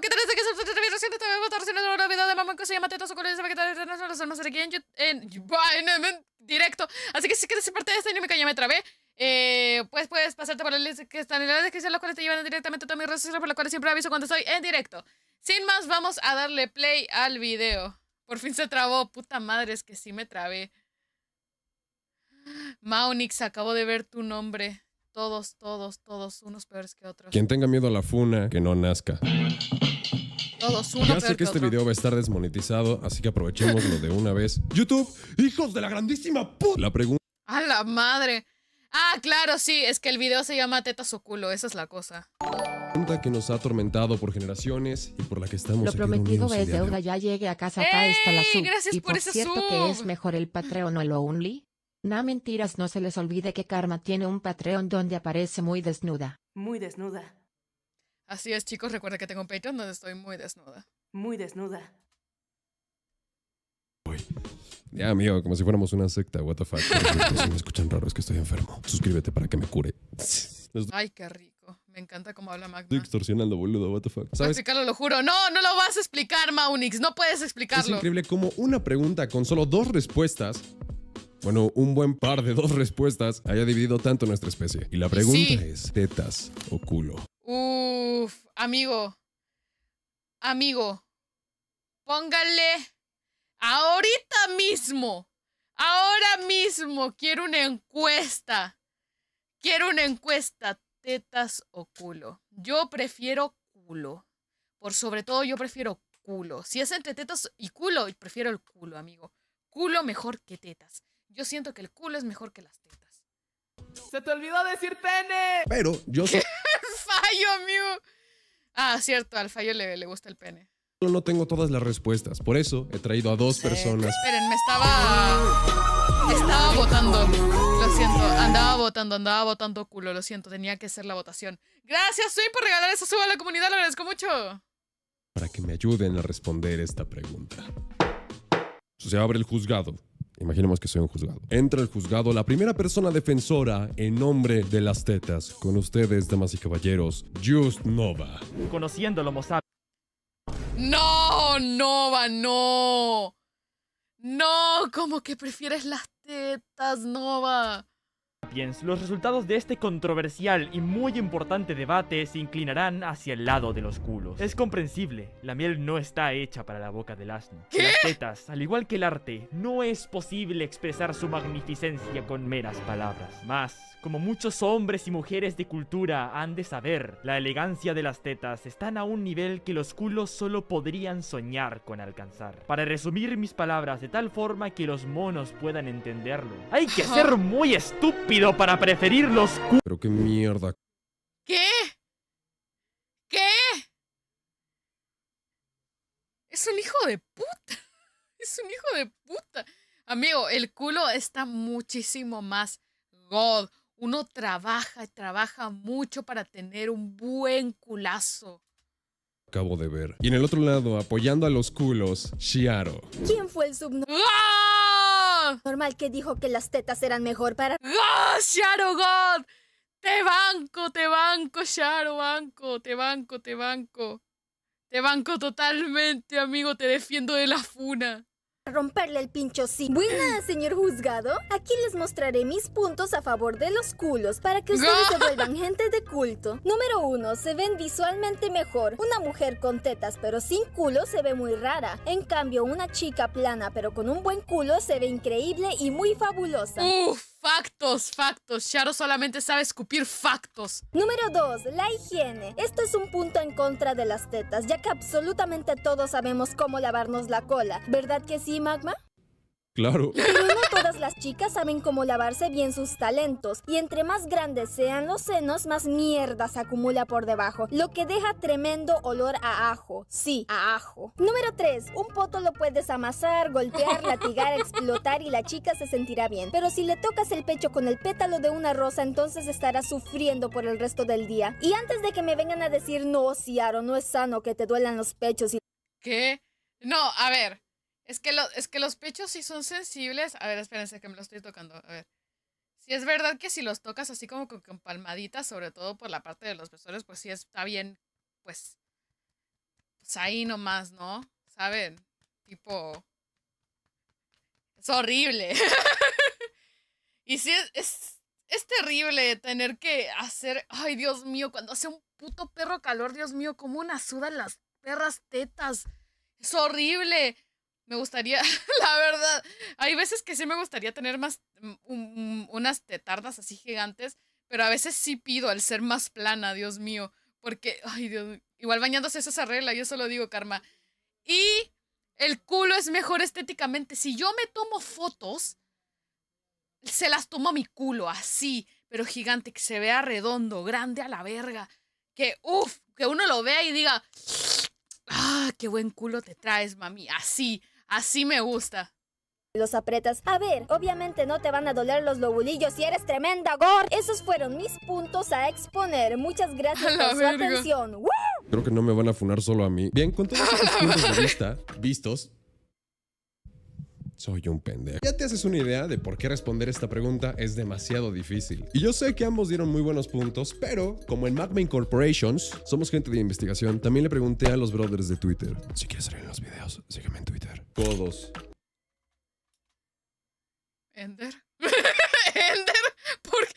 que tenés que ser reciente, te voy a estar un nuevo vida de mamá que se llama Teto Socorro, se va a quitar las almas aquí en, en, directo. Así que si quieres ser parte de esta dinámica, ya me trabé. Eh, pues puedes pasarte por el link que están en la descripción, los cuales te llevan directamente a todas mis redes sociales, por las cuales siempre aviso cuando estoy en directo. Sin más, vamos a darle play al video. Por fin se trabó. Puta madre, es que sí me trabé. Maunix, acabo de ver tu nombre. Todos, todos, todos, unos peores que otros. Quien tenga miedo a la funa, que no nazca. Todos, uno Ya sé que, este video va a estar desmonetizado, así que aprovechémoslo de una vez. YouTube, hijos de la grandísima puta. La pregunta. A la madre. Ah, claro, sí, es que el video se llama Tetas o culo, esa es la cosa pregunta que nos ha atormentado por generaciones y por la que estamos Lo prometido es deuda, ya llegue a casa, acá está la ¡Eh! sub. Gracias y por, por cierto que es mejor el Patreon o el Only. Na mentiras no se les olvide que Karma tiene un Patreon donde aparece muy desnuda. Muy desnuda. Así es, chicos, recuerda que tengo un Patreon donde estoy muy desnuda. Muy desnuda. Ya, amigo, como si fuéramos una secta, what the fuck. si me escuchan raro es que estoy enfermo. Suscríbete para que me cure. Ay, qué rico. Me encanta cómo habla Magma. Estoy extorsionando, boludo, what the fuck. ¿Sabes? lo juro. No, no lo vas a explicar, Maunix. No puedes explicarlo. Es increíble cómo una pregunta con solo dos respuestas bueno, un buen par de dos respuestas haya dividido tanto nuestra especie. Y la pregunta es, ¿tetas o culo? Uf, amigo, amigo, póngale ahorita mismo, ahora mismo, quiero una encuesta, quiero una encuesta, tetas o culo. Yo prefiero culo, por sobre todo yo prefiero culo. Si es entre tetas y culo, prefiero el culo, amigo. Culo mejor que tetas. Yo siento que el culo es mejor que las tetas. ¡Se te olvidó decir pene! Pero yo soy... ¡Fallo, amigo! Ah, cierto, al fallo le, le gusta el pene. No, no tengo todas las respuestas, por eso he traído a dos personas. Esperen, me estaba... estaba votando. Lo siento, andaba votando, andaba votando culo, lo siento, tenía que hacer la votación. Gracias, soy, por regalar esa suba a la comunidad, lo agradezco mucho. Para que me ayuden a responder esta pregunta. Se abre el juzgado Imaginemos que soy un juzgado. Entra el juzgado, la primera persona defensora en nombre de las tetas. Con ustedes, damas y caballeros, Just Nova. Conociéndolo, mozart. No, Nova, no. No, como que prefieres las tetas, Nova. Los resultados de este controversial y muy importante debate se inclinarán hacia el lado de los culos. Es comprensible, la miel no está hecha para la boca del asno. Las tetas, al igual que el arte, no es posible expresar su magnificencia con meras palabras. Más, como muchos hombres y mujeres de cultura han de saber, la elegancia de las tetas están a un nivel que los culos solo podrían soñar con alcanzar. Para resumir mis palabras de tal forma que los monos puedan entenderlo, hay que ser muy estúpido para preferir los Pero qué mierda. ¿Qué? ¿Qué? Es un hijo de puta. Es un hijo de puta. Amigo, el culo está muchísimo más god. Uno trabaja y trabaja mucho para tener un buen culazo acabo de ver. Y en el otro lado, apoyando a los culos, Shiaro. ¿Quién fue el subno? ¡Ah! Normal que dijo que las tetas eran mejor para... ¡Oh, ¡Sharo God! ¡Te banco, te banco, Shadow! ¡Banco, te banco, te banco! Te banco totalmente, amigo, te defiendo de la funa romperle el pincho sí. Buena, señor juzgado. Aquí les mostraré mis puntos a favor de los culos para que ustedes se vuelvan gente de culto. Número uno Se ven visualmente mejor. Una mujer con tetas pero sin culo se ve muy rara. En cambio, una chica plana pero con un buen culo se ve increíble y muy fabulosa. Factos, factos. Charo solamente sabe escupir factos. Número 2. La higiene. Esto es un punto en contra de las tetas, ya que absolutamente todos sabemos cómo lavarnos la cola. ¿Verdad que sí, Magma? Claro. Pero no todas las chicas saben cómo lavarse bien sus talentos y entre más grandes sean los senos, más mierda se acumula por debajo, lo que deja tremendo olor a ajo. Sí, a ajo. Número 3. Un poto lo puedes amasar, golpear, latigar, explotar y la chica se sentirá bien. Pero si le tocas el pecho con el pétalo de una rosa, entonces estará sufriendo por el resto del día. Y antes de que me vengan a decir, no, Ciaro, no es sano que te duelan los pechos y... ¿Qué? No, a ver. Es que, es que los pechos sí son sensibles. A ver, espérense que me lo estoy tocando. A ver. Si es verdad que si los tocas así como con, palmaditas, sobre todo por la parte de los pezones pues sí está bien, pues, pues ahí nomás, ¿no? ¿Saben? Tipo... Es horrible. y sí, es, es, es terrible tener que hacer... Ay, Dios mío, cuando hace un puto perro calor, Dios mío, como una sudan las perras tetas. Es horrible. Me gustaría, la verdad, hay veces que sí me gustaría tener más, mm, unas tetardas así gigantes, pero a veces sí pido al ser más plana, Dios mío, porque, ay Dios, igual bañándose eso se arregla, yo solo digo, Karma. Y el culo es mejor estéticamente. Si yo me tomo fotos, se las tomo a mi culo, así, pero gigante, que se vea redondo, grande a la verga. Que, uff, que uno lo vea y diga, ah, qué buen culo te traes, mami, así. Así me gusta. Los apretas. A ver, obviamente no te van a doler los lobulillos si eres tremenda, Gor. Esos fueron mis puntos a exponer. Muchas gracias por su atención. Creo que no me van a funar solo a mí. Bien, con todos los puntos de vista vistos, soy un pendejo. Ya te haces una idea de por qué responder esta pregunta es demasiado difícil. Y yo sé que ambos dieron muy buenos puntos, pero como en Magma Incorporations somos gente de investigación, también le pregunté a los brothers de Twitter. Si quieres salir en los videos, sígueme en Twitter. Codos. Ender. Ender. ¿Por qué?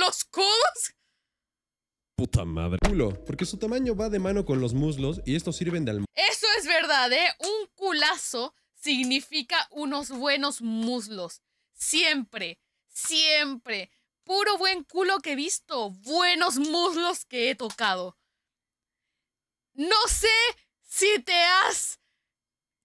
los codos. Puta madre. Culo, porque su tamaño va de mano con los muslos y estos sirven de alma. Eso es verdad, ¿eh? Un culazo significa unos buenos muslos. Siempre, siempre. Puro buen culo que he visto, buenos muslos que he tocado. No sé si te has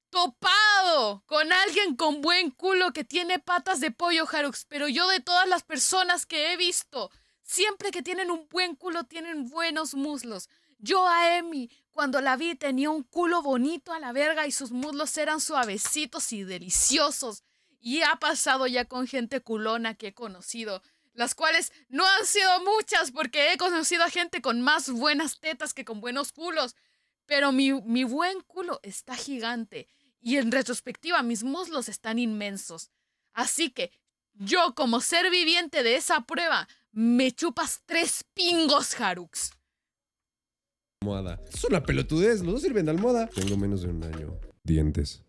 topado con alguien con buen culo que tiene patas de pollo, Harux, pero yo de todas las personas que he visto, siempre que tienen un buen culo tienen buenos muslos. Yo a Emi cuando la vi tenía un culo bonito a la verga y sus muslos eran suavecitos y deliciosos. Y ha pasado ya con gente culona que he conocido, las cuales no han sido muchas porque he conocido a gente con más buenas tetas que con buenos culos. Pero mi, buen culo está gigante y en retrospectiva mis muslos están inmensos. Así que yo como ser viviente de esa prueba, me chupas tres pingos, Harux almohada. Es una pelotudez, los dos sirven de almohada. Tengo menos de un año. Dientes.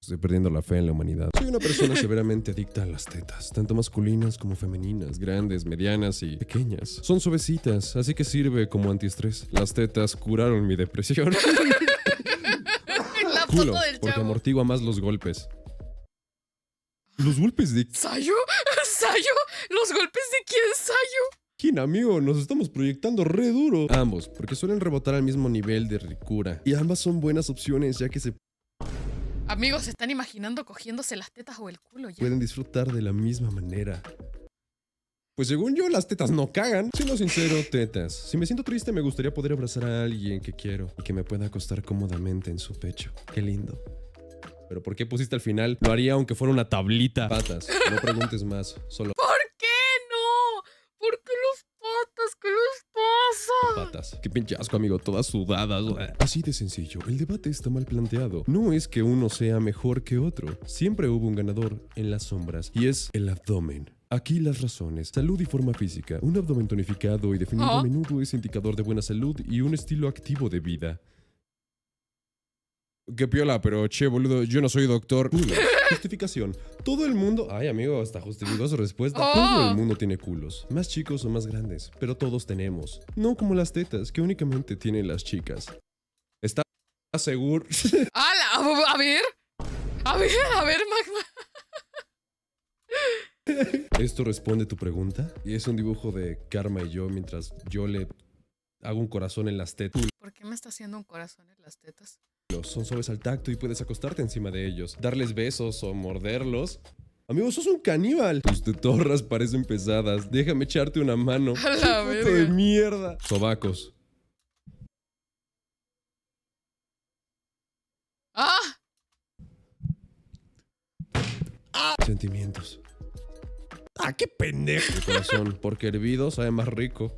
Estoy perdiendo la fe en la humanidad. Soy una persona severamente adicta a las tetas, tanto masculinas como femeninas, grandes, medianas y pequeñas. Son suavecitas, así que sirve como antiestrés. Las tetas curaron mi depresión. la foto del porque amortigua más los golpes. ¿Los golpes de...? ¿Sayo? ¿Sayo? ¿Los golpes de quién, Sayo? amigo, nos estamos proyectando re duro. Ambos, porque suelen rebotar al mismo nivel de ricura. Y ambas son buenas opciones, ya que se Amigos, se están imaginando cogiéndose las tetas o el culo ya. Pueden disfrutar de la misma manera. Pues según yo, las tetas no cagan. Siendo sincero, tetas. Si me siento triste, me gustaría poder abrazar a alguien que quiero y que me pueda acostar cómodamente en su pecho. Qué lindo. Pero ¿por qué pusiste al final? Lo haría aunque fuera una tablita. Patas, no preguntes más. Solo... Qué pinchasco, amigo, todas sudadas. Así de sencillo, el debate está mal planteado. No es que uno sea mejor que otro. Siempre hubo un ganador en las sombras y es el abdomen. Aquí las razones. Salud y forma física. Un abdomen tonificado y definido a ah. menudo es indicador de buena salud y un estilo activo de vida. Qué piola, pero che, boludo, yo no soy doctor. justificación. Todo el mundo. Ay, amigo, hasta justificó su respuesta. Oh. Todo el mundo tiene culos, más chicos o más grandes, pero todos tenemos. No como las tetas, que únicamente tienen las chicas. ¿Estás seguro? ¡Hala! A ver. A ver, a ver, Magma. ¿Esto responde tu pregunta? Y es un dibujo de Karma y yo mientras yo le hago un corazón en las tetas. ¿Por qué me está haciendo un corazón en las tetas? Son suaves al tacto y puedes acostarte encima de ellos, darles besos o morderlos. Amigo, sos un caníbal. Tus tetorras parecen pesadas. Déjame echarte una mano. A de mierda. Sobacos. ¡Ah! ¡Ah! Sentimientos. ¡Ah, qué pendejo! corazón, porque hervido sabe más rico.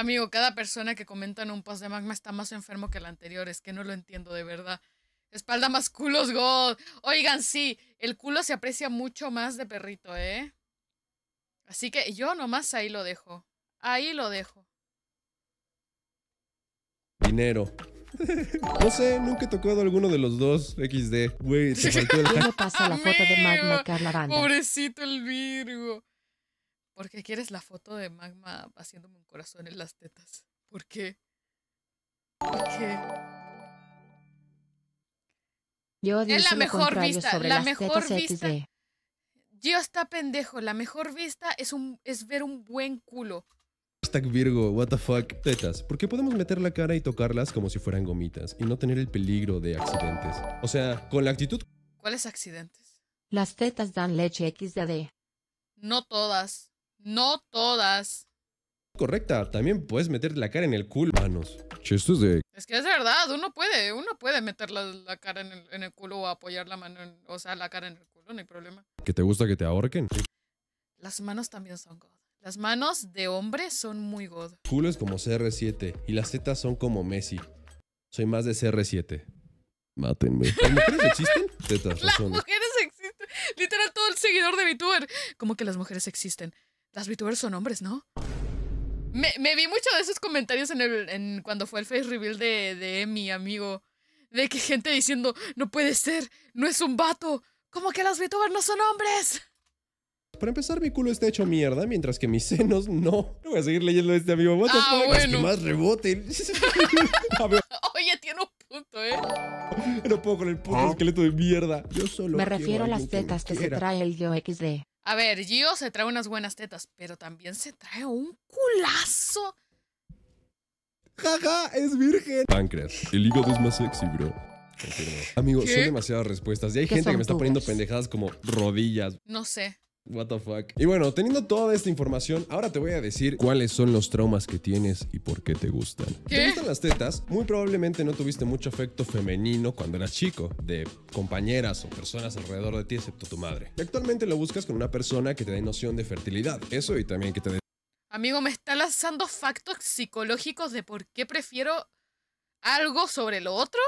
Amigo, cada persona que comenta en un post de Magma está más enfermo que el anterior. Es que no lo entiendo de verdad. Espalda más culos, God. Oigan, sí, el culo se aprecia mucho más de perrito, ¿eh? Así que yo nomás ahí lo dejo. Ahí lo dejo. Dinero. No sé, nunca he tocado alguno de los dos XD. Güey, te faltó el... pasa la foto de Magma Carla Pobrecito el Virgo. ¿Por qué quieres la foto de Magma haciéndome un corazón en las tetas? ¿Por qué? ¿Por qué? Yo es la mejor vista, la mejor vista. Yo está pendejo, la mejor vista es, un, es ver un buen culo. Hashtag Virgo, what the fuck, tetas. Porque podemos meter la cara y tocarlas como si fueran gomitas y no tener el peligro de accidentes. O sea, con la actitud... ¿Cuáles accidentes? Las tetas dan leche XDD. No todas. No todas. Correcta, también puedes meter la cara en el culo, manos. es de... Es que es verdad, uno puede, uno puede meter la, cara en el, culo o apoyar la mano, o sea, la cara en el culo, no hay problema. ¿Que te gusta que te ahorquen? Las manos también son god. Las manos de hombre son muy god. Culo es como CR7 y las tetas son como Messi. Soy más de CR7. Mátenme. ¿Las mujeres existen? Tetas, Las mujeres existen. Literal, todo el seguidor de VTuber. Como que las mujeres existen. Las VTubers son hombres, ¿no? Me, vi mucho de esos comentarios en el, cuando fue el face reveal de, mi amigo. De que gente diciendo, no puede ser, no es un vato. ¿Cómo que las VTubers no son hombres? Para empezar, mi culo está hecho mierda, mientras que mis senos no. No voy a seguir leyendo este amigo. voto. Ah, que más reboten. Oye, tiene un punto, ¿eh? No puedo con el puto esqueleto de mierda. Yo solo Me refiero a las tetas que, se trae el yo XD. A ver, Gio se trae unas buenas tetas, pero también se trae un culazo. Jaja, es virgen. Páncreas. El hígado es más sexy, bro. Amigo, son demasiadas respuestas. Y hay gente que me está poniendo pendejadas como rodillas. No sé. What the fuck. Y bueno, teniendo toda esta información, ahora te voy a decir cuáles son los traumas que tienes y por qué te gustan. ¿Qué? ¿Te gustan las tetas? Muy probablemente no tuviste mucho afecto femenino cuando eras chico, de compañeras o personas alrededor de ti, excepto tu madre. Y actualmente lo buscas con una persona que te dé noción de fertilidad, eso y también que te dé... Amigo, me está lanzando factos psicológicos de por qué prefiero algo sobre lo otro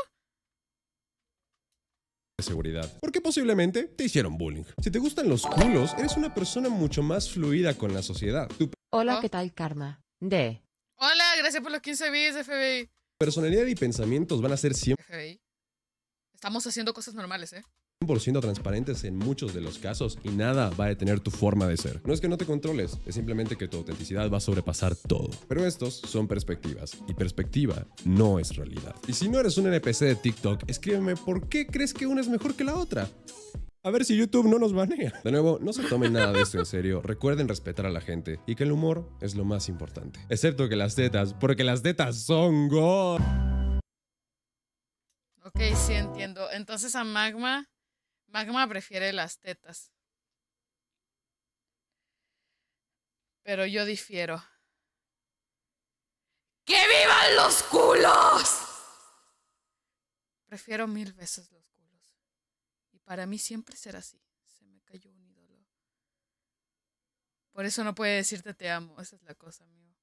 seguridad, porque posiblemente te hicieron bullying. Si te gustan los culos, eres una persona mucho más fluida con la sociedad. Hola, oh. ¿qué tal, Karma? de Hola, gracias por los 15 bits, FBI. Personalidad y pensamientos van a ser siempre... Estamos haciendo cosas normales, ¿eh? 100% transparentes en muchos de los casos y nada va a detener tu forma de ser. No es que no te controles, es simplemente que tu autenticidad va a sobrepasar todo. Pero estos son perspectivas y perspectiva no es realidad. Y si no eres un NPC de TikTok, escríbeme por qué crees que una es mejor que la otra. A ver si YouTube no nos banea. De nuevo, no se tomen nada de esto en serio. Recuerden respetar a la gente y que el humor es lo más importante. Excepto que las tetas, porque las tetas son go. Ok, sí entiendo. Entonces a Magma Magma prefiere las tetas. Pero yo difiero. ¡Que vivan los culos! Prefiero mil veces los culos. Y para mí siempre será así. Se me cayó un ídolo. Por eso no puede decirte te amo. Esa es la cosa, amigo.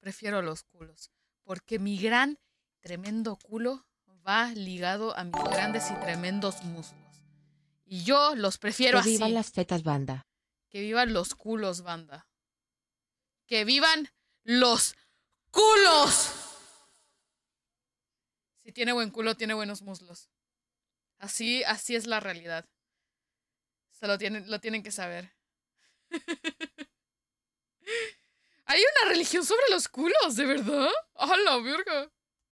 Prefiero los culos. Porque mi gran, tremendo culo va ligado a mis grandes y tremendos muslos. Y yo los prefiero así. Que vivan las tetas, banda. Que vivan los culos, banda. Que vivan los culos. Si tiene buen culo, tiene buenos muslos. Así, así es la realidad. Se lo tienen, lo tienen que saber. Hay una religión sobre los culos, ¿de verdad? ¡A la verga!